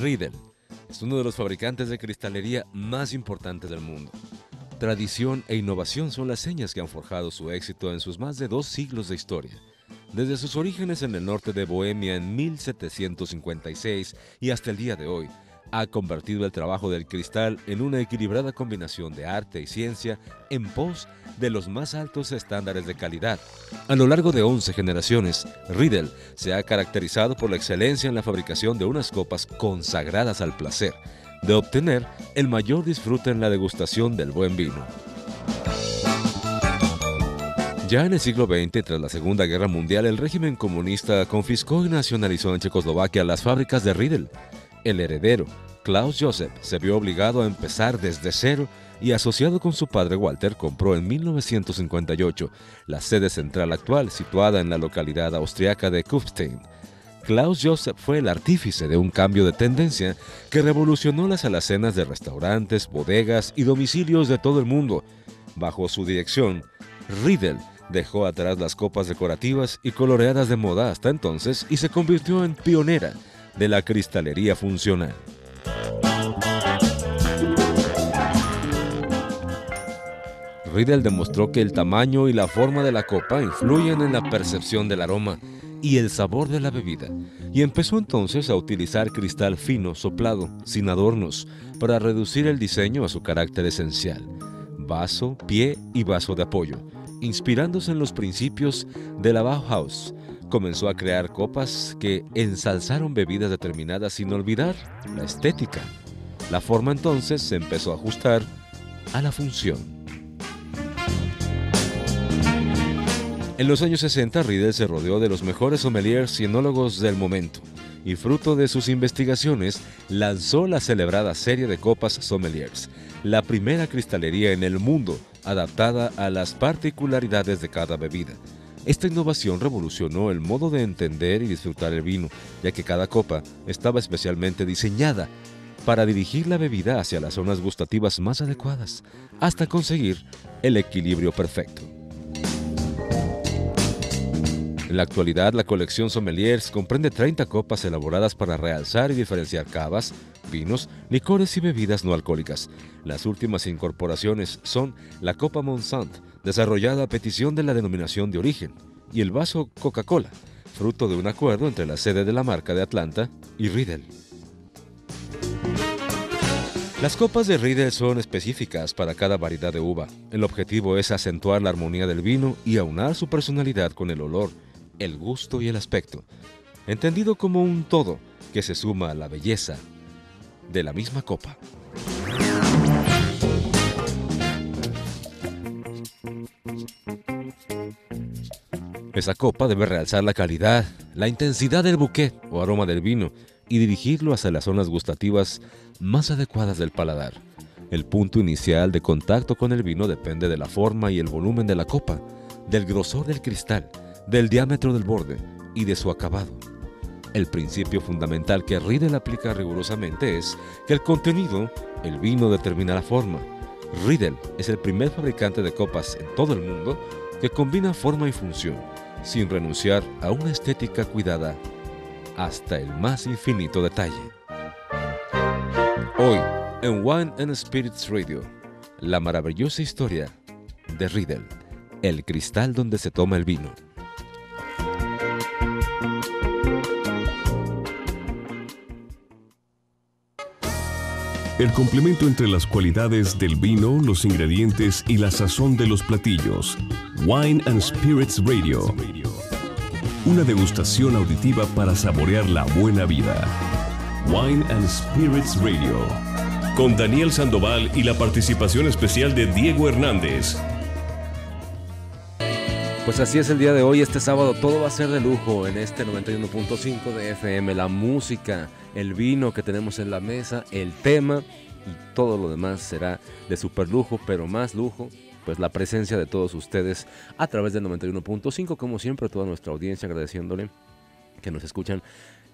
Riedel es uno de los fabricantes de cristalería más importantes del mundo. Tradición e innovación son las señas que han forjado su éxito en sus más de dos siglos de historia. Desde sus orígenes en el norte de Bohemia en 1756 y hasta el día de hoy, ha convertido el trabajo del cristal en una equilibrada combinación de arte y ciencia en pos de los más altos estándares de calidad. A lo largo de 11 generaciones, Riedel se ha caracterizado por la excelencia en la fabricación de unas copas consagradas al placer, de obtener el mayor disfrute en la degustación del buen vino. Ya en el siglo XX, tras la Segunda Guerra Mundial, el régimen comunista confiscó y nacionalizó en Checoslovaquia las fábricas de Riedel, el heredero, Klaus Joseph, se vio obligado a empezar desde cero y asociado con su padre Walter compró en 1958 la sede central actual situada en la localidad austriaca de Kufstein. Klaus Joseph fue el artífice de un cambio de tendencia que revolucionó las alacenas de restaurantes, bodegas y domicilios de todo el mundo. Bajo su dirección, Riedel dejó atrás las copas decorativas y coloreadas de moda hasta entonces y se convirtió en pionera de la cristalería funcional. Riedel demostró que el tamaño y la forma de la copa influyen en la percepción del aroma y el sabor de la bebida, y empezó entonces a utilizar cristal fino, soplado, sin adornos, para reducir el diseño a su carácter esencial, vaso, pie y vaso de apoyo, inspirándose en los principios de la Bauhaus, comenzó a crear copas que ensalzaron bebidas determinadas sin olvidar la estética. La forma entonces se empezó a ajustar a la función. En los años 60, Riedel se rodeó de los mejores sommeliers y enólogos del momento, y fruto de sus investigaciones, lanzó la celebrada serie de copas sommeliers, la primera cristalería en el mundo adaptada a las particularidades de cada bebida. Esta innovación revolucionó el modo de entender y disfrutar el vino, ya que cada copa estaba especialmente diseñada para dirigir la bebida hacia las zonas gustativas más adecuadas, hasta conseguir el equilibrio perfecto. En la actualidad, la colección Sommeliers comprende 30 copas elaboradas para realzar y diferenciar cavas, vinos, licores y bebidas no alcohólicas. Las últimas incorporaciones son la Copa Monsant, desarrollada a petición de la denominación de origen, y el vaso Coca-Cola, fruto de un acuerdo entre la sede de la marca de Atlanta y Riddle. Las copas de Riedel son específicas para cada variedad de uva. El objetivo es acentuar la armonía del vino y aunar su personalidad con el olor, el gusto y el aspecto, entendido como un todo que se suma a la belleza de la misma copa. Esa copa debe realzar la calidad, la intensidad del bouquet o aroma del vino y dirigirlo hacia las zonas gustativas más adecuadas del paladar. El punto inicial de contacto con el vino depende de la forma y el volumen de la copa, del grosor del cristal, del diámetro del borde y de su acabado. El principio fundamental que Riedel aplica rigurosamente es que el contenido, el vino determina la forma. Riedel es el primer fabricante de copas en todo el mundo que combina forma y función, sin renunciar a una estética cuidada hasta el más infinito detalle. Hoy, en Wine and Spirits Radio, la maravillosa historia de Riddle, el cristal donde se toma el vino. El complemento entre las cualidades del vino, los ingredientes y la sazón de los platillos. Wine and Spirits Radio. Una degustación auditiva para saborear la buena vida. Wine and Spirits Radio. Con Daniel Sandoval y la participación especial de Diego Hernández. Pues así es el día de hoy, este sábado todo va a ser de lujo en este 91.5 de FM, la música, el vino que tenemos en la mesa, el tema y todo lo demás será de super lujo, pero más lujo, pues la presencia de todos ustedes a través del 91.5, como siempre toda nuestra audiencia agradeciéndole que nos escuchan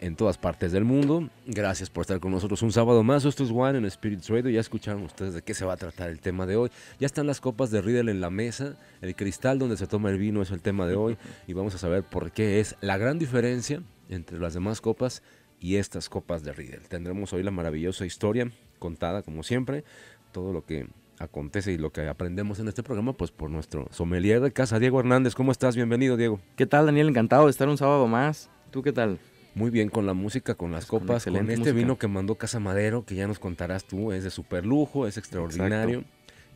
en todas partes del mundo. Gracias por estar con nosotros un sábado más. Esto es Juan en Spirit Radio. Ya escucharon ustedes de qué se va a tratar el tema de hoy. Ya están las copas de Riddle en la mesa. El cristal donde se toma el vino es el tema de hoy. Y vamos a saber por qué es la gran diferencia entre las demás copas y estas copas de Riddle. Tendremos hoy la maravillosa historia contada, como siempre. Todo lo que acontece y lo que aprendemos en este programa, pues por nuestro sommelier de casa, Diego Hernández. ¿Cómo estás? Bienvenido, Diego. ¿Qué tal, Daniel? Encantado de estar un sábado más. ¿Tú qué tal? muy bien con la música, con las copas. Con este vino que mandó Casa Madero, que ya nos contarás tú, es de super lujo, es extraordinario.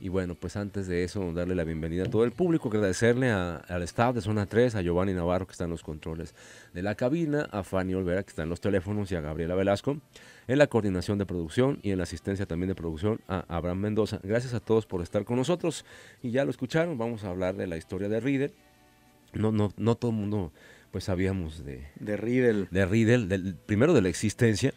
Y bueno, pues antes de eso, darle la bienvenida a todo el público, agradecerle al staff de Zona 3, a Giovanni Navarro, que está en los controles de la cabina, a Fanny Olvera, que está en los teléfonos, y a Gabriela Velasco, en la coordinación de producción y en la asistencia también de producción a Abraham Mendoza. Gracias a todos por estar con nosotros. Y ya lo escucharon, vamos a hablar de la historia de Reader. No, no, no todo el mundo pues sabíamos de... De Riddle. De Riddle, del, primero de la existencia,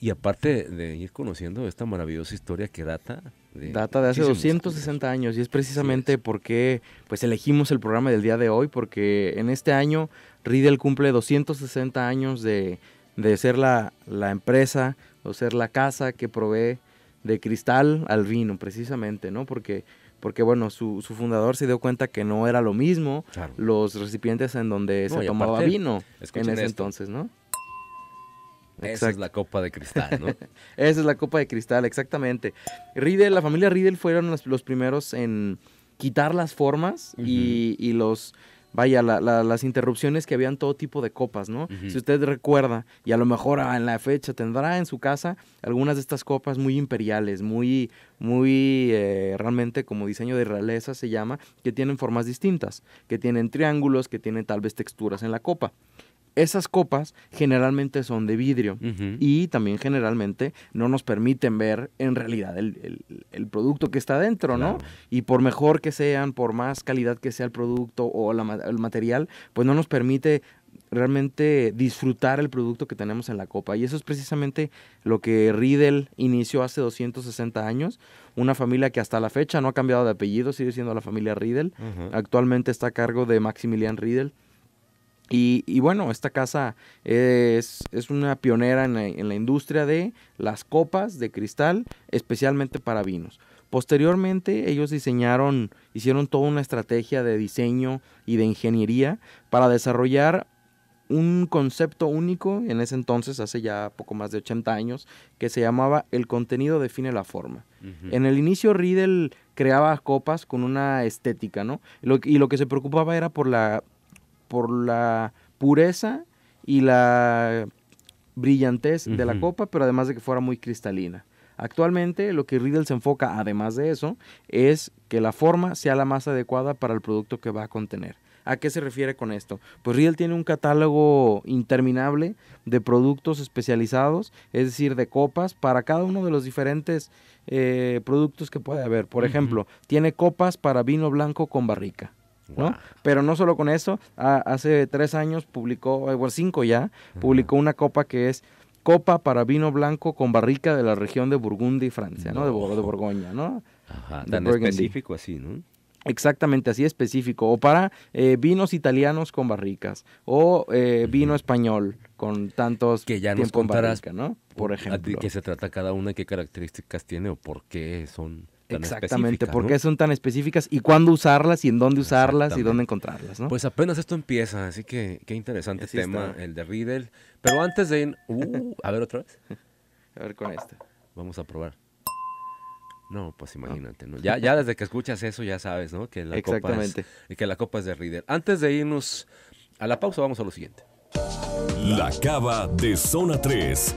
y aparte de ir conociendo esta maravillosa historia que data de... Data de hace 260 años, y es precisamente por porque pues elegimos el programa del día de hoy, porque en este año Riddle cumple 260 años de, ser la, la empresa o ser la casa que provee de cristal al vino, precisamente, ¿no? Porque porque bueno, su, fundador se dio cuenta que no era lo mismo los recipientes en donde se tomaba vino en ese entonces, ¿no? Esa es la copa de cristal, ¿no? Esa es la copa de cristal, exactamente. Riedel, la familia Riedel fueron los, primeros en quitar las formas y los vaya, las interrupciones que habían todo tipo de copas, ¿no? Si usted recuerda, y a lo mejor en la fecha tendrá en su casa algunas de estas copas muy imperiales, muy, muy eh, realmente como diseño de realeza se llama, que tienen formas distintas, que tienen triángulos, que tienen tal vez texturas en la copa. Esas copas generalmente son de vidrio y también generalmente no nos permiten ver en realidad el, producto que está dentro, ¿no? Y por mejor que sean, por más calidad que sea el producto o el material, pues no nos permite realmente disfrutar el producto que tenemos en la copa. Y eso es precisamente lo que Riedel inició hace 260 años. Una familia que hasta la fecha no ha cambiado de apellido, sigue siendo la familia Riedel. Actualmente está a cargo de Maximilian Riedel. Y, bueno, esta casa es, una pionera en la, industria de las copas de cristal, especialmente para vinos. Posteriormente ellos diseñaron, hicieron toda una estrategia de diseño y de ingeniería para desarrollar un concepto único en ese entonces, hace ya poco más de 80 años, que se llamaba el contenido define la forma. En el inicio Riedel creaba copas con una estética, ¿no? y lo que se preocupaba era por la por la pureza y la brillantez de la copa, pero además de que fuera muy cristalina. Actualmente lo que Riedel se enfoca, además de eso, es que la forma sea la más adecuada para el producto que va a contener. ¿A qué se refiere con esto? Pues Riedel tiene un catálogo interminable de productos especializados, es decir, de copas para cada uno de los diferentes eh, productos que puede haber. Por ejemplo, tiene copas para vino blanco con barrica. Pero no solo con eso, hace tres años publicó, igual cinco ya, publicó una copa que es Copa para Vino Blanco con Barrica de la región de Burgundy, Francia, ¿no? De, Borgoña, ¿no? Ajá, específico así, ¿no? Exactamente, así específico. O para eh, vinos italianos con barricas. O eh, vino español con tantos que ya nos contarás, ¿no? Por ejemplo. ¿A qué se trata cada una? ¿Qué características tiene o por qué son Exactamente, porque son tan específicas y cuándo usarlas y en dónde usarlas y dónde encontrarlas, ¿no? Pues apenas esto empieza, así que qué interesante tema el de Riddle. Pero antes de ir, uh, a ver otra vez. A ver con esta. Vamos a probar. No, pues imagínate, ¿no? Ya, desde que escuchas eso ya sabes, ¿no? Que la Copa es, que la copa es de Riddle. Antes de irnos a la pausa, vamos a lo siguiente. La cava de zona 3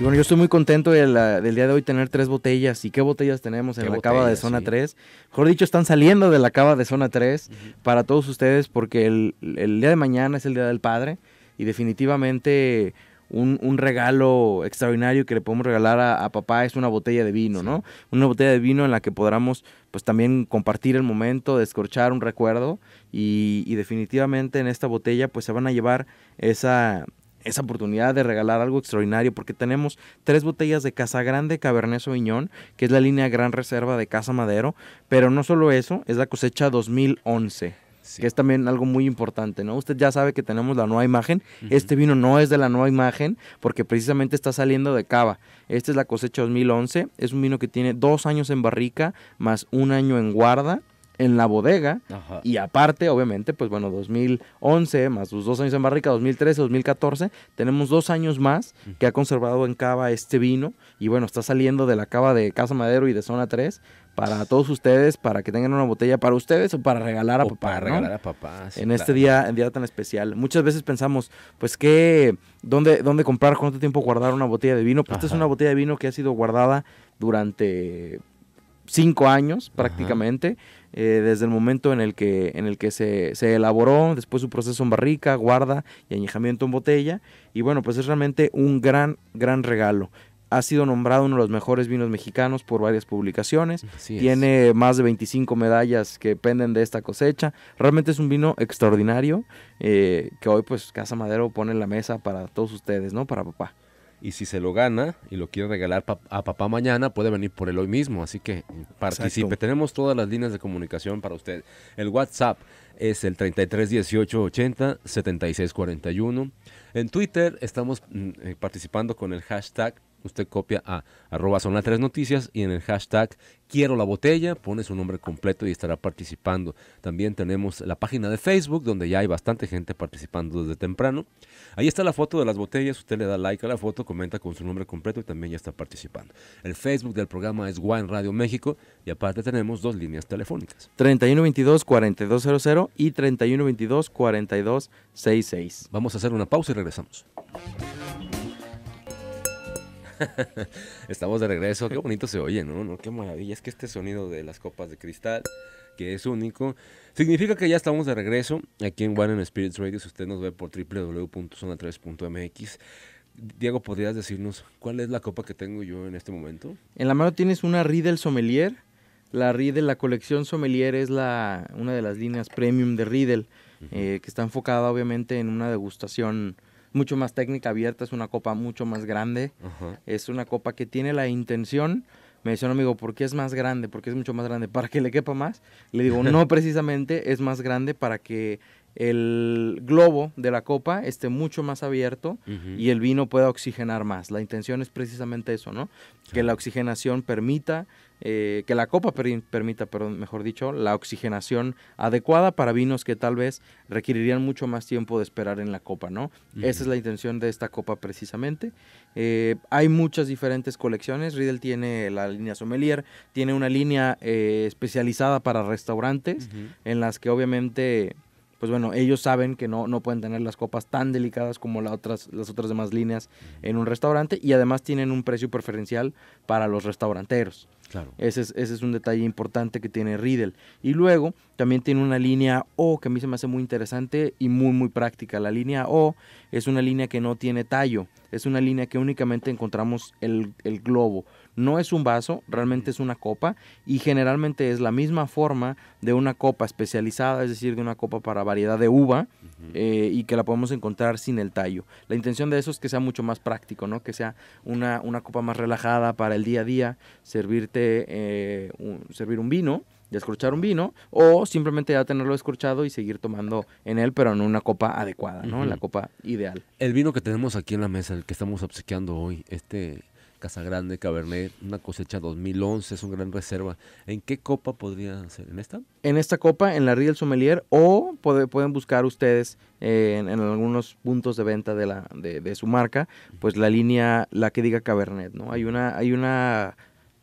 Y bueno, yo estoy muy contento del día de hoy tener tres botellas. ¿Y qué botellas tenemos en la cava de zona 3? Mejor dicho, están saliendo de la cava de zona 3 para todos ustedes porque el, día de mañana es el Día del Padre y definitivamente un, regalo extraordinario que le podemos regalar a, papá es una botella de vino, ¿no? Una botella de vino en la que podamos pues también compartir el momento, descorchar un recuerdo y, y definitivamente en esta botella pues se van a llevar esa esa oportunidad de regalar algo extraordinario porque tenemos tres botellas de Casa Grande Cabernet Sauvignon, que es la línea Gran Reserva de Casa Madero, pero no solo eso, es la cosecha 2011. que es también algo muy importante, ¿no? Usted ya sabe que tenemos la nueva imagen, este vino no es de la nueva imagen porque precisamente está saliendo de cava, esta es la cosecha 2011, es un vino que tiene dos años en barrica más un año en guarda, en la bodega y aparte, obviamente, pues bueno, 2011 más sus dos años en barrica, 2013, 2014, tenemos dos años más que ha conservado en cava este vino y bueno, está saliendo de la cava de Casa Madero y de Zona 3 para todos ustedes, para que tengan una botella para ustedes o para regalar a papá. Para regalar a papá. en este día, día tan especial. Muchas veces pensamos, pues qué, dónde, dónde comprar, cuánto tiempo guardar una botella de vino. Pues esta es una botella de vino que ha sido guardada durante cinco años prácticamente, eh, desde el momento en el que, en el que se, elaboró, después su proceso en barrica, guarda y añejamiento en botella. Y bueno, pues es realmente un gran, gran regalo. Ha sido nombrado uno de los mejores vinos mexicanos por varias publicaciones. Tiene más de 25 medallas que penden de esta cosecha. Realmente es un vino extraordinario eh, que hoy pues Casa Madero pone en la mesa para todos ustedes, ¿no? Para papá y si se lo gana y lo quiere regalar a papá mañana, puede venir por él hoy mismo. Así que participe. Tenemos todas las líneas de comunicación para usted. El WhatsApp es el 3318807641. En Twitter estamos mm, eh, participando con el hashtag usted copia a arroba zona noticias y en el hashtag quiero la botella, pone su nombre completo y estará participando. También tenemos la página de Facebook donde ya hay bastante gente participando desde temprano. Ahí está la foto de las botellas, usted le da like a la foto, comenta con su nombre completo y también ya está participando. El Facebook del programa es Wine Radio México y aparte tenemos dos líneas telefónicas. 3122-4200 y 3122-4266. Vamos a hacer una pausa y regresamos. Estamos de regreso. Qué bonito se oye, ¿no? ¿no? Qué maravilla. Es que este sonido de las copas de cristal, que es único, significa que ya estamos de regreso aquí en One and Spirits Radio. usted nos ve por www.zona3.mx. Diego, ¿podrías decirnos cuál es la copa que tengo yo en este momento? En la mano tienes una Riedel Sommelier. La Riedel, la colección Sommelier es la, una de las líneas premium de Riedel, eh, que está enfocada obviamente en una degustación mucho más técnica abierta, es una copa mucho más grande, es una copa que tiene la intención. Me dice un amigo, ¿por qué es más grande? ¿Por qué es mucho más grande? ¿Para que le quepa más? Le digo, no, precisamente es más grande para que el globo de la copa esté mucho más abierto y el vino pueda oxigenar más. La intención es precisamente eso, ¿no? Que la oxigenación permita, eh, que la copa permita, perdón, mejor dicho, la oxigenación adecuada para vinos que tal vez requerirían mucho más tiempo de esperar en la copa, ¿no? Esa es la intención de esta copa precisamente. Eh, hay muchas diferentes colecciones. Riedel tiene la línea sommelier, tiene una línea eh, especializada para restaurantes, en las que obviamente pues bueno, ellos saben que no, no pueden tener las copas tan delicadas como las otras, las otras demás líneas en un restaurante y además tienen un precio preferencial para los restauranteros. Claro. Ese es, ese es un detalle importante que tiene Riedel. Y luego también tiene una línea O que a mí se me hace muy interesante y muy, muy práctica. La línea O es una línea que no tiene tallo es una línea que únicamente encontramos el, el globo. No es un vaso, realmente es una copa y generalmente es la misma forma de una copa especializada, es decir, de una copa para variedad de uva eh, y que la podemos encontrar sin el tallo. La intención de eso es que sea mucho más práctico, ¿no? que sea una, una copa más relajada para el día a día, servirte, eh, servir un vino de un vino o simplemente ya tenerlo escorchado y seguir tomando en él, pero en una copa adecuada, ¿no? en La copa ideal. El vino que tenemos aquí en la mesa, el que estamos obsequiando hoy, este casa grande Cabernet, una cosecha 2011, es un gran reserva. ¿En qué copa podría ser? ¿En esta? En esta copa, en la Riel Sommelier, o pueden buscar ustedes eh, en, algunos puntos de venta de, la, de, su marca, pues la línea, la que diga Cabernet, ¿no? Hay una, hay una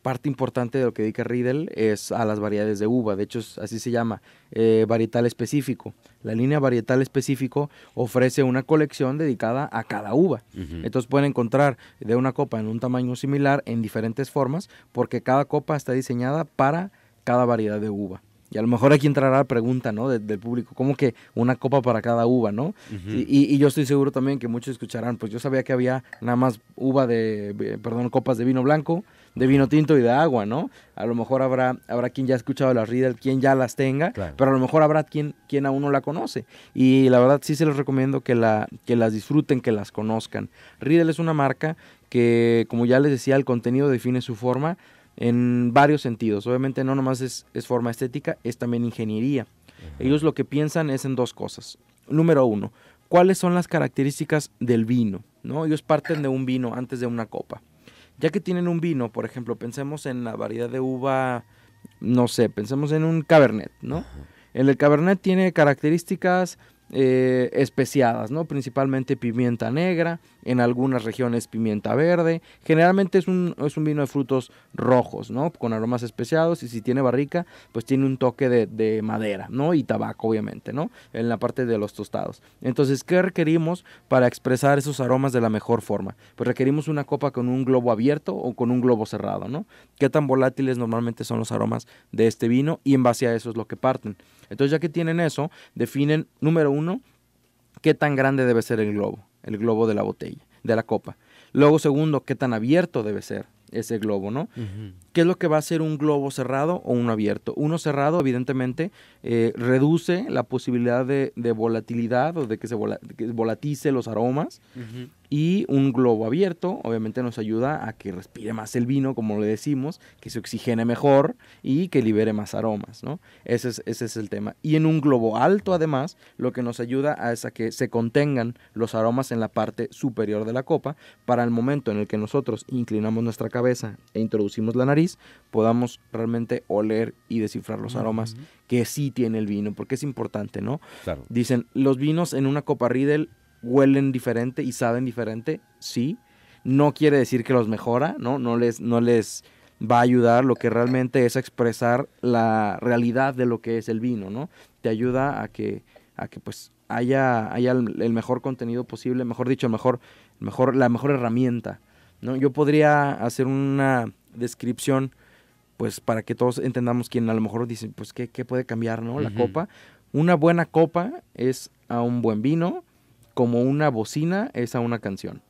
parte importante de lo que dedica Riedel es a las variedades de uva, de hecho así se llama, eh, varietal específico. La línea varietal específico ofrece una colección dedicada a cada uva. Entonces pueden encontrar de una copa en un tamaño similar en diferentes formas porque cada copa está diseñada para cada variedad de uva. Y a lo mejor aquí entrará la pregunta, ¿no? del público, ¿cómo que una copa para cada uva, ¿no? y, yo estoy seguro también que muchos escucharán, pues yo sabía que había nada más uva de, perdón, copas de vino blanco, de vino tinto y de agua, ¿no? A lo mejor habrá, habrá quien ya ha escuchado las Riedel, quien ya las tenga, pero a lo mejor habrá quien, quien aún no la conoce. Y la verdad sí se les recomiendo que, la, que las disfruten, que las conozcan. Riedel es una marca que, como ya les decía, el contenido define su forma, en varios sentidos. Obviamente no nomás es, forma estética, es también ingeniería. Ellos lo que piensan es en dos cosas. Número uno, ¿cuáles son las características del vino? ¿No? Ellos parten de un vino antes de una copa. Ya que tienen un vino, por ejemplo, pensemos en la variedad de uva, no sé, pensemos en un cabernet, ¿no? el cabernet tiene características eh, especiadas, ¿no? principalmente pimienta negra, en algunas regiones pimienta verde. Generalmente es un, es un vino de frutos rojos, ¿no? con aromas especiados y si tiene barrica, pues tiene un toque de, madera ¿no? y tabaco, obviamente, ¿no? en la parte de los tostados. Entonces, ¿qué requerimos para expresar esos aromas de la mejor forma? Pues requerimos una copa con un globo abierto o con un globo cerrado. ¿no? ¿Qué tan volátiles normalmente son los aromas de este vino? Y en base a eso es lo que parten. Entonces, ya que tienen eso, definen, número uno, uno, qué tan grande debe ser el globo, el globo de la botella, de la copa. Luego, segundo, qué tan abierto debe ser ese globo, ¿no? ¿Qué es lo que va a ser un globo cerrado o uno abierto? Uno cerrado, evidentemente, eh, reduce la posibilidad de, volatilidad o de que se volatice los aromas. Y un globo abierto, obviamente, nos ayuda a que respire más el vino, como le decimos, que se oxigene mejor y que libere más aromas, ¿no? Ese es, ese es el tema. Y en un globo alto, además, lo que nos ayuda es a que se contengan los aromas en la parte superior de la copa para el momento en el que nosotros inclinamos nuestra cabeza e introducimos la nariz podamos realmente oler y descifrar los aromas que sí tiene el vino, porque es importante, ¿no? Dicen, los vinos en una copa Riedel huelen diferente y saben diferente, sí. No quiere decir que los mejora, ¿no? No les, no les va a ayudar, lo que realmente es expresar la realidad de lo que es el vino, ¿no? Te ayuda a que, a que pues haya, el, mejor contenido posible, mejor dicho, mejor, mejor, la mejor herramienta. ¿no? Yo podría hacer una descripción, pues para que todos entendamos quién a lo mejor dice pues qué, puede cambiar, ¿no? La copa. Una buena copa es a un buen vino, como una bocina es a una canción,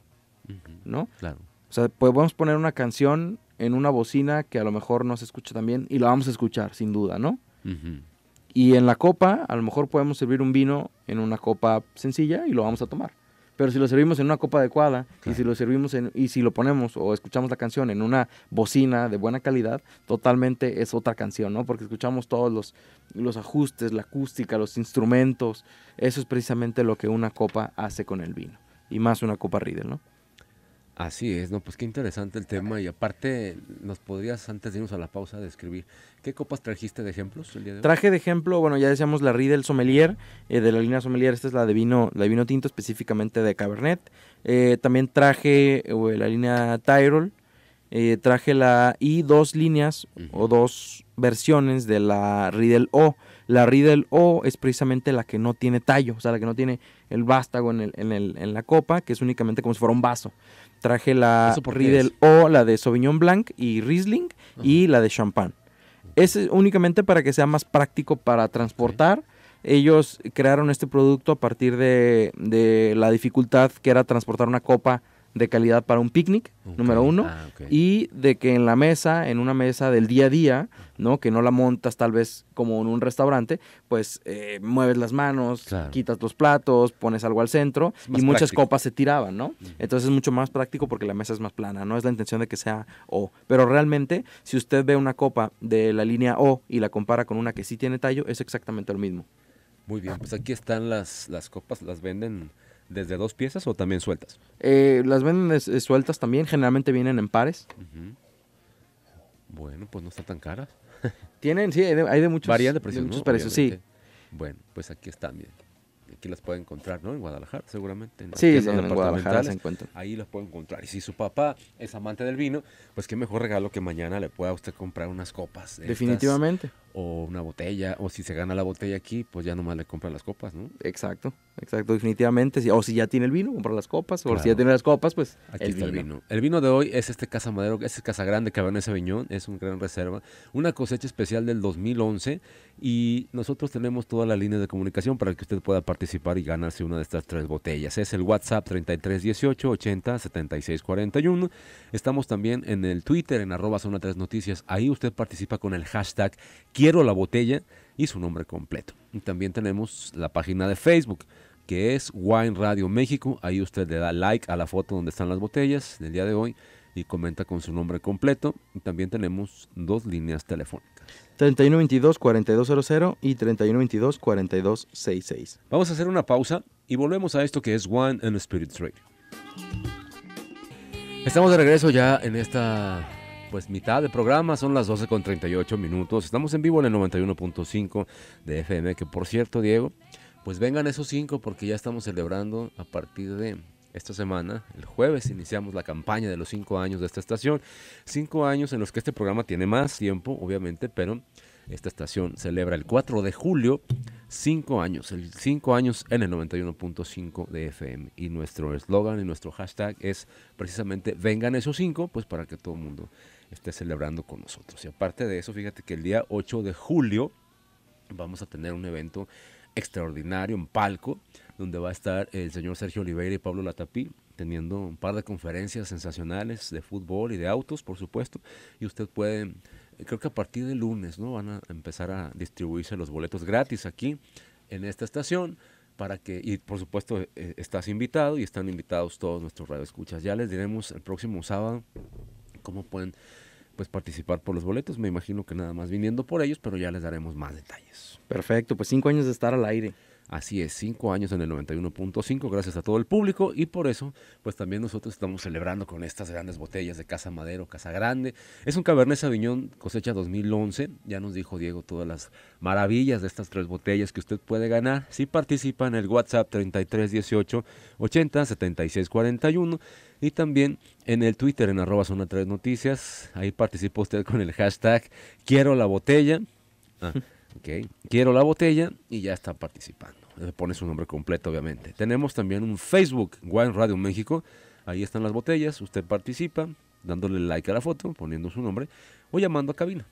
¿no? Claro. O sea, podemos pues, poner una canción en una bocina que a lo mejor no se escucha también y la vamos a escuchar, sin duda, ¿no? Y en la copa, a lo mejor podemos servir un vino en una copa sencilla y lo vamos a tomar. Pero si lo servimos en una copa adecuada y si lo servimos en, y si lo ponemos o escuchamos la canción en una bocina de buena calidad, totalmente es otra canción, ¿no? Porque escuchamos todos los, los ajustes, la acústica, los instrumentos. Eso es precisamente lo que una copa hace con el vino. Y más una copa Riedel, ¿no? Así es, no, pues qué interesante el tema y aparte nos podrías antes de irnos a la pausa describir qué copas trajiste de ejemplos el día de hoy? Traje de ejemplo, bueno, ya decíamos la Riedel Sommelier, eh, de la línea Sommelier, esta es la de vino, la de vino tinto específicamente de Cabernet. Eh, también traje la línea Tyrol, eh, traje la y dos líneas o dos versiones de la Riedel O. La Riedel O es precisamente la que no tiene tallo, o sea, la que no tiene el vástago en, el, en, el, en la copa, que es únicamente como si fuera un vaso. Traje la Riedel O, la de Sauvignon Blanc y Riesling y la de Champagne. Es únicamente para que sea más práctico para transportar. Ellos crearon este producto a partir de la dificultad que era transportar una copa de calidad para un picnic, número uno, ah, y de que en la mesa, en una mesa del día a día, ¿no? Que no la montas tal vez como en un restaurante, pues eh, mueves las manos, quitas los platos, pones algo al centro y muchas copas se tiraban, ¿no? Entonces es mucho más práctico porque la mesa es más plana, no es la intención de que sea O. Pero realmente, si usted ve una copa de la línea O y la compara con una que sí tiene tallo, es exactamente lo mismo. Muy bien, pues aquí están las, las copas, las venden ¿Desde dos piezas o también sueltas? Eh, las venden sueltas también, generalmente vienen en pares. Bueno, pues no están tan caras. Tienen, sí, hay de, muchos. de precios, muchos precios, sí. Bueno, pues aquí están bien. Aquí las pueden encontrar, ¿no? En Guadalajara, seguramente. sí, en Guadalajara se encuentran. Ahí las pueden encontrar. Y si su papá es amante del vino, pues qué mejor regalo que mañana le pueda usted comprar unas copas. Definitivamente o una botella, o si se gana la botella aquí, pues ya nomás le compran las copas, ¿no? Exacto, exacto, definitivamente. O si ya tiene el vino, compra las copas, o si ya tiene las copas, pues aquí está el vino. El vino de hoy es este Casa Madero, es el Casa Grande Cabernet Sauvignon, es un gran reserva, una cosecha especial del 2011 y nosotros tenemos toda la línea de comunicación para que usted pueda participar y ganarse una de estas tres botellas. Es el WhatsApp 3318 80 76 41. Estamos también en el Twitter en arroba zona 3 noticias. Ahí usted participa con el hashtag Quiero la botella y su nombre completo. Y también tenemos la página de Facebook que es Wine Radio México. Ahí usted le da like a la foto donde están las botellas del día de hoy y comenta con su nombre completo. también tenemos dos líneas telefónicas. 3122-4200 y 3122-4266. Vamos a hacer una pausa y volvemos a esto que es Wine and Spirit Radio. Estamos de regreso ya en esta pues mitad de programa, son las 12 con 38 minutos. Estamos en vivo en el 91.5 de FM, que por cierto, Diego, pues vengan esos cinco porque ya estamos celebrando a partir de esta semana, el jueves, iniciamos la campaña de los cinco años de esta estación. Cinco años en los que este programa tiene más tiempo, obviamente, pero esta estación celebra el 4 de julio cinco años, el cinco años en el 91.5 de FM. Y nuestro eslogan y nuestro hashtag es precisamente vengan esos cinco, pues para que todo el mundo esté celebrando con nosotros. Y aparte de eso, fíjate que el día 8 de julio vamos a tener un evento extraordinario en Palco, donde va a estar el señor Sergio Oliveira y Pablo Latapí teniendo un par de conferencias sensacionales de fútbol y de autos, por supuesto, y usted puede creo que a partir de lunes, ¿no? Van a empezar a distribuirse los boletos gratis aquí en esta estación para que, y por supuesto eh, estás invitado y están invitados todos nuestros radioescuchas. Ya les diremos el próximo sábado cómo pueden pues participar por los boletos. Me imagino que nada más viniendo por ellos, pero ya les daremos más detalles. Perfecto, pues cinco años de estar al aire. Así es, cinco años en el 91.5, gracias a todo el público y por eso, pues también nosotros estamos celebrando con estas grandes botellas de Casa Madero, Casa Grande. Es un Cabernet Sauvignon cosecha 2011, ya nos dijo Diego todas las maravillas de estas tres botellas que usted puede ganar si participa en el WhatsApp 3318 y también en el Twitter en arroba zona 3 noticias, ahí participa usted con el hashtag quiero la botella. Ah, Quiero la botella y ya está participando. Le pone su nombre completo, obviamente. Tenemos también un Facebook, Wine Radio México. Ahí están las botellas. Usted participa dándole like a la foto, poniendo su nombre o llamando a cabina.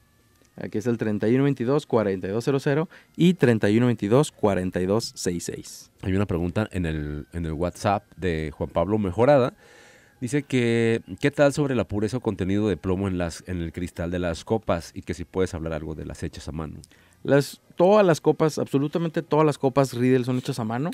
Aquí es el 3122-4200 y 3122-4266. Hay una pregunta en el, en el WhatsApp de Juan Pablo Mejorada Dice que, ¿qué tal sobre la pureza o contenido de plomo en, las, en el cristal de las copas? Y que si puedes hablar algo de las hechas a mano. Las, todas las copas, absolutamente todas las copas Riedel son hechas a mano.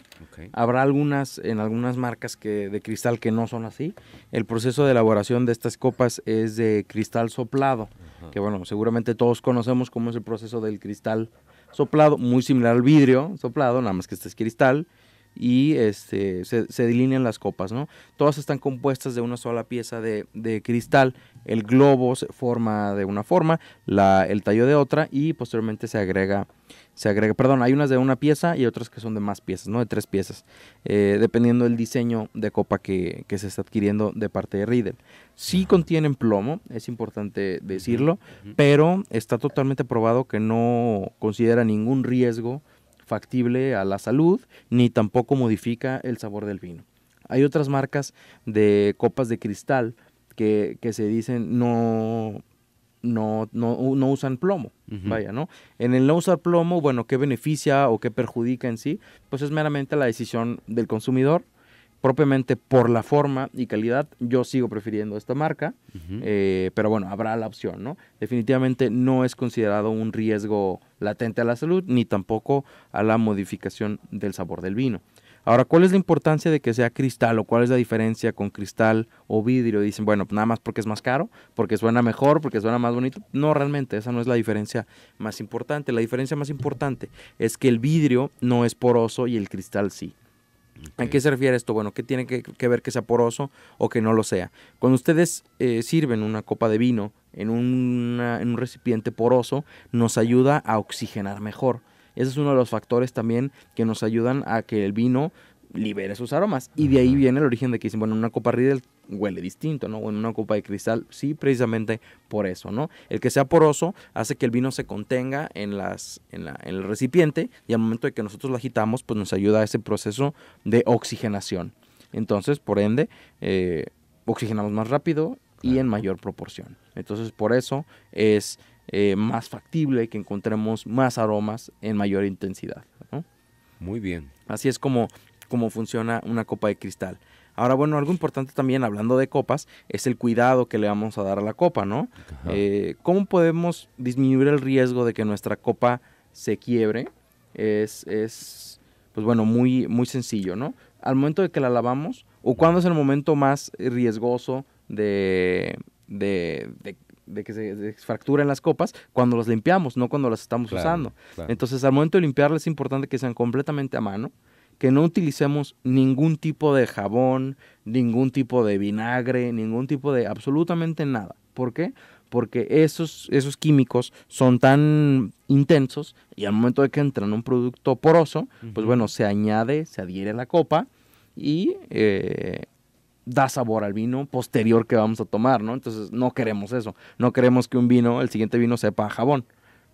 Habrá algunas en algunas marcas de cristal que no son así. El proceso de elaboración de estas copas es de cristal soplado, que bueno, seguramente todos conocemos cómo es el proceso del cristal soplado, muy similar al vidrio soplado, nada más que este es cristal y este, se, delinean las copas, ¿no? Todas están compuestas de una sola pieza de, cristal, el globo se forma de una forma, el tallo de otra y posteriormente se agrega, se agrega, perdón, hay unas de una pieza y otras que son de más piezas, ¿no? De tres piezas, eh, dependiendo del diseño de copa que, se está adquiriendo de parte de Riedel. Sí contienen plomo, es importante decirlo, pero está totalmente probado que no considera ningún riesgo factible a la salud, ni tampoco modifica el sabor del vino. Hay otras marcas de copas de cristal que, se dicen no, no, no, usan plomo. Vaya, ¿no? En el no usar plomo, bueno, ¿qué beneficia o qué perjudica en sí? Pues es meramente la decisión del consumidor propiamente por la forma y calidad, yo sigo prefiriendo esta marca, eh, pero bueno, habrá la opción, ¿no? Definitivamente no es considerado un riesgo latente a la salud ni tampoco a la modificación del sabor del vino. Ahora, ¿cuál es la importancia de que sea cristal o cuál es la diferencia con cristal o vidrio? Dicen, bueno, nada más porque es más caro, porque suena mejor, porque suena más bonito. No, realmente, esa no es la diferencia más importante. La diferencia más importante es que el vidrio no es poroso y el cristal sí. ¿A qué se refiere esto? Bueno, ¿qué tiene que, ver que sea poroso o que no lo sea? Cuando ustedes eh, sirven una copa de vino en, en, un recipiente poroso, nos ayuda a oxigenar mejor. Ese es uno de los factores también que nos ayudan a que el vino libere sus aromas. Y de ahí viene el origen de que dicen, bueno, una copa Riedel huele distinto, ¿no? En una copa de cristal, sí, precisamente por eso, ¿no? El que sea poroso hace que el vino se contenga en, las, en, la, en el recipiente y al momento de que nosotros lo agitamos, pues nos ayuda a ese proceso de oxigenación. Entonces, por ende, eh, oxigenamos más rápido y en mayor proporción. Entonces, por eso es eh, más factible que encontremos más aromas en mayor intensidad. ¿no? Muy bien. Así es como, como funciona una copa de cristal. Ahora, bueno, algo importante también, hablando de copas, es el cuidado que le vamos a dar a la copa, ¿no? Eh, ¿Cómo podemos disminuir el riesgo de que nuestra copa se quiebre? Es, pues bueno, muy, muy sencillo, ¿no? Al momento de que la lavamos, o cuándo es el momento más riesgoso de, de, que se fracturen las copas cuando las limpiamos, no cuando las estamos usando. Entonces, al momento de limpiarlas es importante que sean completamente a mano que no utilicemos ningún tipo de jabón, ningún tipo de vinagre, ningún tipo de absolutamente nada. ¿Por qué? Porque esos, esos químicos son tan intensos y al momento de que entra en un producto poroso, pues bueno, se añade, se adhiere a la copa y eh, da sabor al vino posterior que vamos a tomar, ¿no? Entonces no queremos eso, no queremos que un vino, el siguiente vino sepa jabón.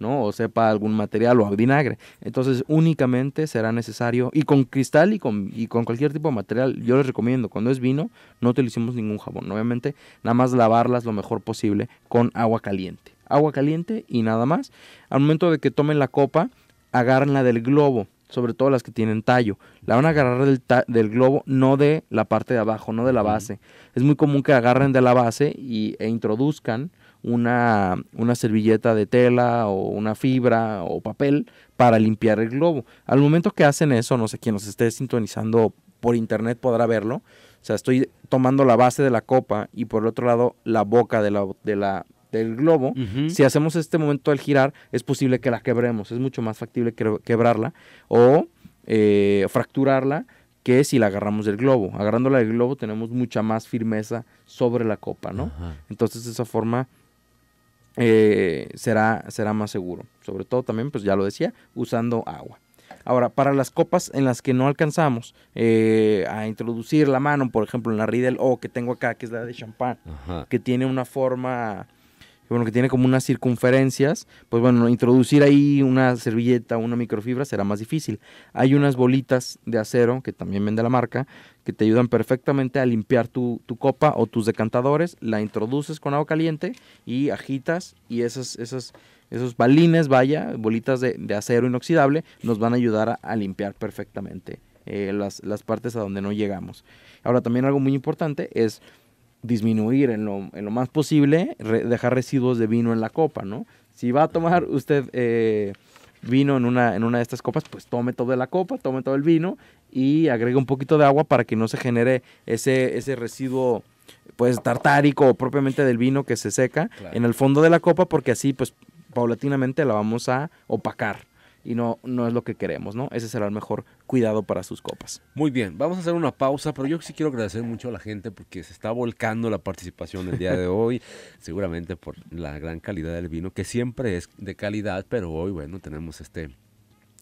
O sepa algún material o vinagre. Entonces únicamente será necesario, y con cristal y con, y con cualquier tipo de material, yo les recomiendo, cuando es vino, no utilicemos ningún jabón. Obviamente, nada más lavarlas lo mejor posible con agua caliente. Agua caliente y nada más. Al momento de que tomen la copa, agárrenla del globo sobre todo las que tienen tallo. La van a agarrar del, del, globo, no de la parte de abajo, no de la base. Es muy común que agarren de la base y, e introduzcan una, una servilleta de tela o una fibra o papel para limpiar el globo. Al momento que hacen eso, no sé quién nos esté sintonizando por internet podrá verlo. O sea, estoy tomando la base de la copa y por el otro lado la boca de la, del globo. Si hacemos este momento al girar, es posible que la quebremos. Es mucho más factible quebrarla o eh, fracturarla que si la agarramos del globo. Agarrándola del globo tenemos mucha más firmeza sobre la copa, ¿no? Entonces, de esa forma, eh, será, será más seguro. Sobre todo también, pues ya lo decía, usando agua. Ahora, para las copas en las que no alcanzamos eh, a introducir la mano, por ejemplo, en la Riedel O que tengo acá, que es la de champán, que tiene una forma bueno, que tiene como unas circunferencias, pues bueno, introducir ahí una servilleta, una microfibra será más difícil. Hay unas bolitas de acero, que también vende la marca, que te ayudan perfectamente a limpiar tu, copa o tus decantadores, la introduces con agua caliente y agitas y esas, esas, esos balines, vaya, bolitas de, acero inoxidable, nos van a ayudar a, limpiar perfectamente eh, las, las partes a donde no llegamos. Ahora, también algo muy importante es disminuir en lo, en lo más posible, dejar residuos de vino en la copa, ¿no? Si va a tomar usted eh, vino en una, en una de estas copas, pues tome toda la copa, tome todo el vino y agregue un poquito de agua para que no se genere ese, ese residuo pues tartárico propiamente del vino que se seca en el fondo de la copa porque así pues paulatinamente la vamos a opacar y no, es lo que queremos, ¿no? Ese será el mejor cuidado para sus copas. Muy bien, vamos a hacer una pausa, pero yo sí quiero agradecer mucho a la gente porque se está volcando la participación el día de hoy, seguramente por la gran calidad del vino, que siempre es de calidad, pero hoy, bueno, tenemos este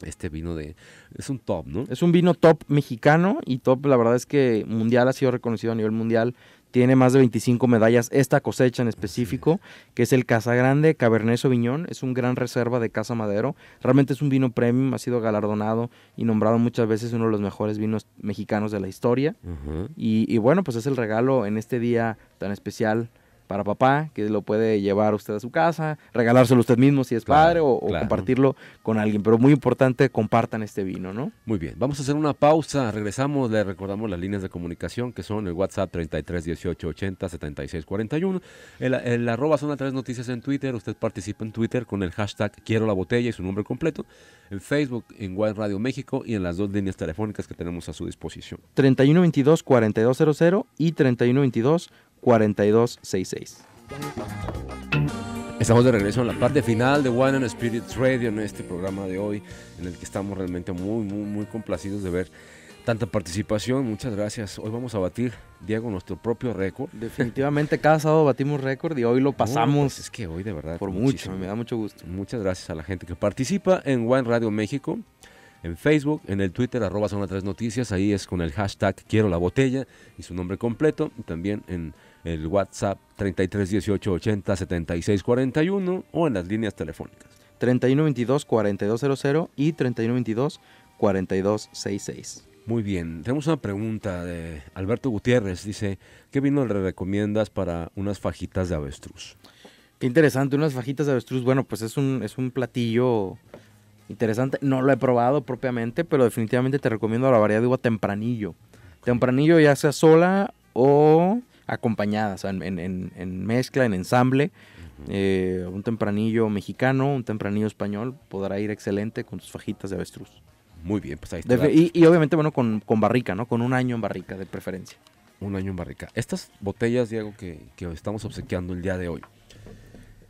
este vino de... Es un top, ¿no? Es un vino top mexicano y top, la verdad es que mundial, ha sido reconocido a nivel mundial tiene más de 25 medallas esta cosecha en específico, que es el Casa Grande Cabernet Sauvignon, es un gran reserva de Casa Madero, realmente es un vino premium, ha sido galardonado y nombrado muchas veces uno de los mejores vinos mexicanos de la historia. y, y, bueno, pues es el regalo en este día tan especial para papá, que lo puede llevar usted a su casa, regalárselo usted mismo si es padre o, compartirlo con alguien. Pero muy importante, compartan este vino, ¿no? Muy bien, vamos a hacer una pausa, regresamos, le recordamos las líneas de comunicación que son el WhatsApp 33 18 80 76 41, el, arroba zona 3 noticias en Twitter, usted participa en Twitter con el hashtag quiero la botella y su nombre completo, en Facebook, en Wild Radio México y en las dos líneas telefónicas que tenemos a su disposición. 3122 4200 y 3122 4266. Estamos de regreso en la parte final de Wine and Spirits Radio en este programa de hoy, en el que estamos realmente muy, muy, muy complacidos de ver tanta participación. Muchas gracias. Hoy vamos a batir, Diego, nuestro propio récord. Definitivamente, cada sábado batimos récord y hoy lo pasamos. Pues es que hoy, de verdad. Por mucho, me da mucho gusto. Muchas gracias a la gente que participa en Wine Radio México, en Facebook, en el Twitter, arroba zona tres noticias. Ahí es con el hashtag Quiero la botella y su nombre completo. también en el WhatsApp 18 80 76 41 o en las líneas telefónicas. 3122-4200 y 3122-4266. Muy bien, tenemos una pregunta de Alberto Gutiérrez. Dice, ¿qué vino le recomiendas para unas fajitas de avestruz? Qué interesante, unas fajitas de avestruz. Bueno, pues es un, es un platillo interesante. No lo he probado propiamente, pero definitivamente te recomiendo la variedad de uva tempranillo. Tempranillo ya sea sola o acompañadas, en, mezcla, en ensamble. Eh, un tempranillo mexicano, un tempranillo español, podrá ir excelente con sus fajitas de avestruz. Muy bien, pues ahí está. y, obviamente, bueno, con, barrica, ¿no? Con un año en barrica, de preferencia. Un año en barrica. Estas botellas, Diego, que, que estamos obsequiando el día de hoy,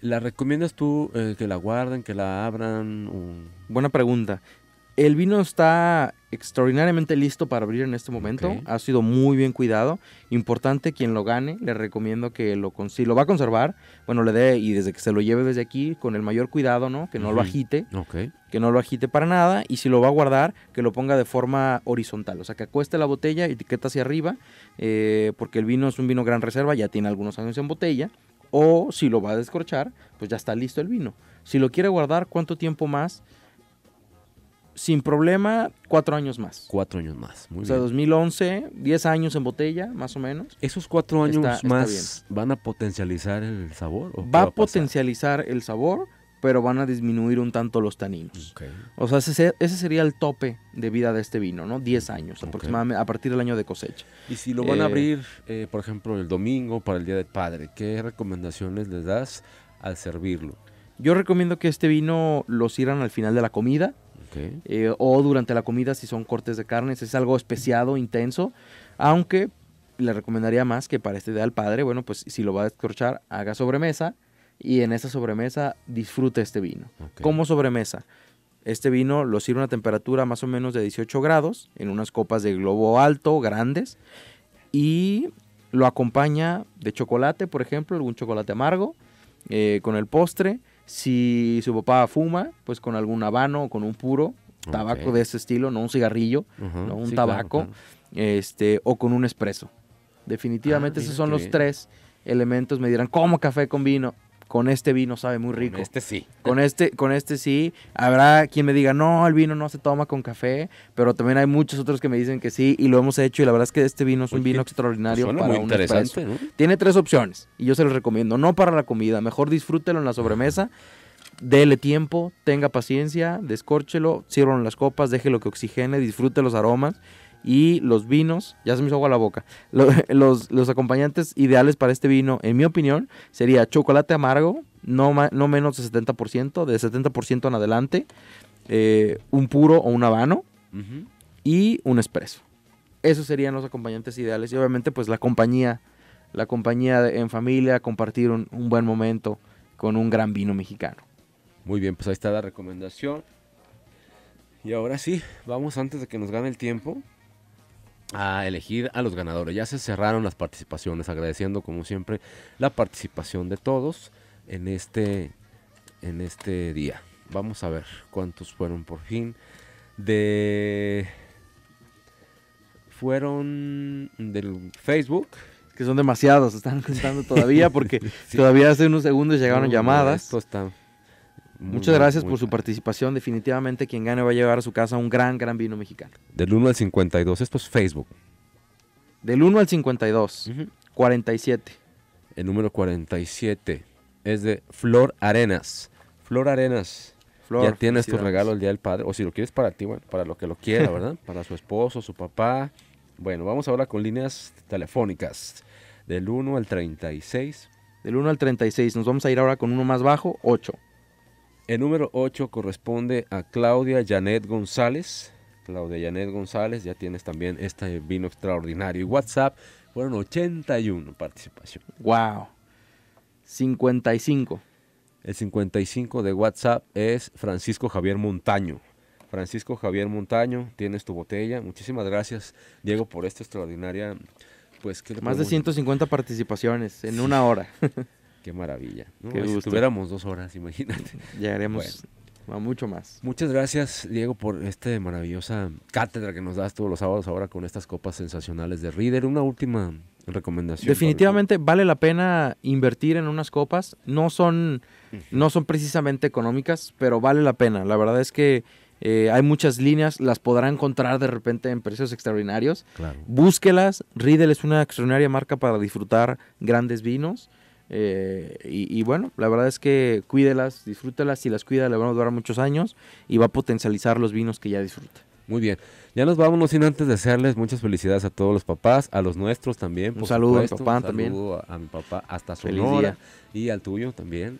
¿la recomiendas tú eh, que la guarden, que la abran? Buena pregunta. El vino está extraordinariamente listo para abrir en este momento. Ha sido muy bien cuidado. Importante quien lo gane, le recomiendo que lo si lo va a conservar, bueno, le dé y desde que se lo lleve desde aquí con el mayor cuidado, ¿no? Que no lo agite. Que no lo agite para nada y si lo va a guardar, que lo ponga de forma horizontal, o sea, que acueste la botella, etiqueta hacia arriba, eh, porque el vino es un vino gran reserva, ya tiene algunos años en botella, o si lo va a descorchar, pues ya está listo el vino. Si lo quiere guardar, ¿cuánto tiempo más? sin problema, cuatro años más. Cuatro años más, muy bien. O sea, 2011, 10 años en botella, más o menos. ¿Esos cuatro años más van a potencializar el sabor? va, a potencializar el sabor, pero van a disminuir un tanto los taninos. O sea, ese, sería el tope de vida de este vino, ¿no? Diez años aproximadamente, a partir del año de cosecha. Y si lo van a eh, abrir, eh, por ejemplo, el domingo para el Día del Padre, ¿qué recomendaciones les das al servirlo? Yo recomiendo que este vino lo sirvan al final de la comida eh, o durante la comida si son cortes de carnes, es algo especiado, intenso, aunque le recomendaría más que para este día al padre, bueno, pues si lo va a escorchar, haga sobremesa y en esa sobremesa disfrute este vino. Como sobremesa, este vino lo sirve a una temperatura más o menos de 18 grados, en unas copas de globo alto, grandes, y lo acompaña de chocolate, por ejemplo, algún chocolate amargo, eh, con el postre si su papá fuma, pues con algún habano o con un puro, tabaco de ese estilo, no un cigarrillo, no un tabaco, este o con un espresso. Definitivamente ah, esos son los tres elementos. Me dirán, ¿cómo café con vino? con este vino sabe muy rico. Con este sí. Con este, con este sí. Habrá quien me diga, no, el vino no se toma con café, pero también hay muchos otros que me dicen que sí y lo hemos hecho y la verdad es que este vino es un vino pues extraordinario muy interesante, Tiene tres opciones y yo se los recomiendo. No para la comida, mejor disfrútelo en la sobremesa. Dele tiempo, tenga paciencia, descórchelo, sírvanlo en las copas, lo que oxigene, disfrute los aromas y los vinos, ya se me hizo agua la boca, los, acompañantes ideales para este vino, en mi opinión, sería chocolate amargo, no, no menos de 70%, de 70% en adelante, eh, un puro o un habano y un espresso. Esos serían los acompañantes ideales y obviamente pues la compañía, la compañía en familia, compartir un, un buen momento con un gran vino mexicano. Muy bien, pues ahí está la recomendación. Y ahora sí, vamos antes de que nos gane el tiempo a elegir a los ganadores. Ya se cerraron las participaciones, agradeciendo como siempre la participación de todos en este, en este día. Vamos a ver cuántos fueron por fin. De. Fueron del Facebook. Que son demasiados, están contando todavía porque todavía hace unos segundos llegaron llamadas. Muchas gracias por su participación. Definitivamente quien gane va a llevar a su casa un gran, gran vino mexicano. Del 1 al 52, esto es Facebook. Del 1 al 52, 47. El número 47 es de Flor Arenas. Flor Arenas, Flor, ya tienes tu regalo el Día del Padre, o si lo quieres para ti, bueno, para lo que lo quiera, ¿verdad? para su esposo, su papá. Bueno, vamos ahora con líneas telefónicas. Del 1 al 36. Del 1 al 36, nos vamos a ir ahora con uno más bajo, 8. El número 8 corresponde a Claudia Janet González. Claudia Janet González, ya tienes también este vino extraordinario. Y WhatsApp fueron 81 participación. ¡Wow! 55. El 55 de WhatsApp es Francisco Javier Montaño. Francisco Javier Montaño, tienes tu botella. Muchísimas gracias, Diego, por esta extraordinaria. Pues, que Más de 150 participaciones en una hora. Qué maravilla. si tuviéramos dos horas, imagínate. Llegaremos a mucho más. Muchas gracias, Diego, por esta maravillosa cátedra que nos das todos los sábados ahora con estas copas sensacionales de Reader. Una última recomendación. Definitivamente vale la pena invertir en unas copas. No son, no son precisamente económicas, pero vale la pena. La verdad es que eh, hay muchas líneas, las podrá encontrar de repente en precios extraordinarios. Búsquelas. Riedel es una extraordinaria marca para disfrutar grandes vinos. Eh, y, bueno, la verdad es que cuídelas, disfrútelas, si las cuida le van a durar muchos años y va a potencializar los vinos que ya disfruta. Muy bien, ya nos vámonos sin antes de hacerles muchas felicidades a todos los papás, a los nuestros también. un saludo a mi papá un también. saludo a, mi papá hasta y al tuyo también,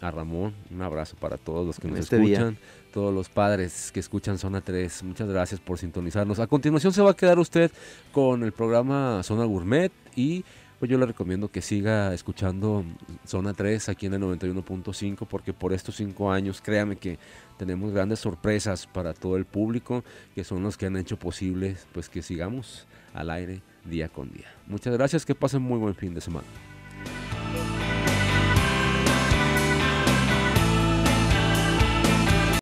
a, Ramón. Un abrazo para todos los que nos este escuchan, todos los padres que escuchan Zona 3. Muchas gracias por sintonizarnos. A continuación se va a quedar usted con el programa Zona Gourmet y pues yo le recomiendo que siga escuchando Zona 3 aquí en el 91.5 porque por estos cinco años, créame que tenemos grandes sorpresas para todo el público que son los que han hecho posible pues que sigamos al aire día con día. Muchas gracias, que pasen muy buen fin de semana.